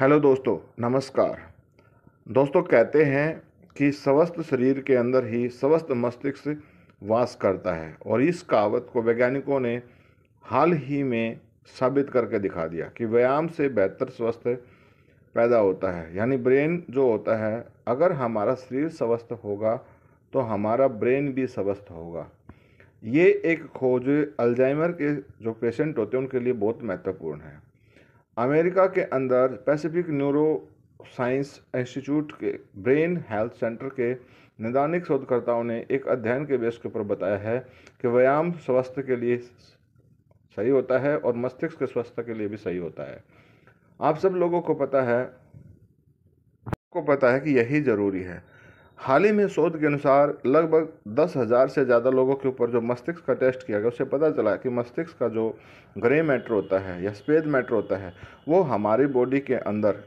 hello दोस्तों नमस्कार दोस्तों कहते हैं कि स्वस्थ शरीर के अंदर ही स्वस्थ मस्तिष्क वास करता है और इस कहावत को वैज्ञानिकों ने हाल ही में साबित करके दिखा दिया कि व्यायाम से बेहतर स्वस्थ पैदा होता है यानी ब्रेन जो होता है अगर हमारा शरीर स्वस्थ होगा तो हमारा ब्रेन भी स्वस्थ होगा ये एक खोज अल्जाइमर के जो पेशेंट होते हैं उनके लिए बहुत महत्वपूर्ण है अमेरिका के अंदर पैसिफिक न्यूरो साइंस इंस्टीट्यूट के ब्रेन हेल्थ सेंटर के नैदानिक शोधकर्ताओं ने एक अध्ययन के बेस के ऊपर बताया है कि व्यायाम स्वास्थ्य के लिए सही होता है और मस्तिष्क के स्वास्थ्य के लिए भी सही होता है आप सब लोगों को पता है को पता है कि यही ज़रूरी है हाल ही में शोध के अनुसार लगभग दस हज़ार से ज़्यादा लोगों के ऊपर जो मस्तिष्क का टेस्ट किया गया उससे पता चला कि मस्तिष्क का जो ग्रे मैटर होता है या स्पेद मैटर होता है वो हमारी बॉडी के अंदर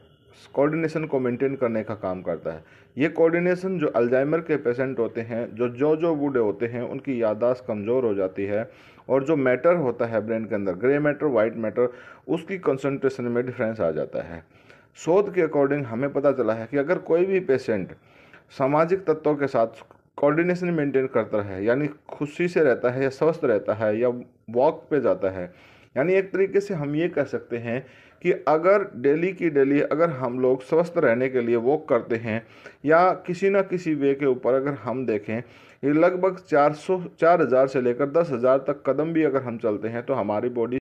कोऑर्डिनेशन को मेंटेन करने का काम करता है ये कोऑर्डिनेशन जो अल्जाइमर के पेशेंट होते हैं जो जो जो बूढ़े होते हैं उनकी याददाश्त कमज़ोर हो जाती है और जो मैटर होता है ब्रेन के अंदर ग्रे मैटर वाइट मैटर उसकी कंसंट्रेशन में डिफरेंस आ जाता है शोध के अकॉर्डिंग हमें पता चला है कि अगर कोई भी पेशेंट सामाजिक तत्वों के साथ कोऑर्डिनेशन मेंटेन करता है यानी खुशी से रहता है या स्वस्थ रहता है या वॉक पे जाता है यानी एक तरीके से हम ये कह सकते हैं कि अगर डेली की डेली अगर हम लोग स्वस्थ रहने के लिए वॉक करते हैं या किसी ना किसी वे के ऊपर अगर हम देखें ये लगभग 400 4000 से लेकर 10000 तक कदम भी अगर हम चलते हैं तो हमारी बॉडी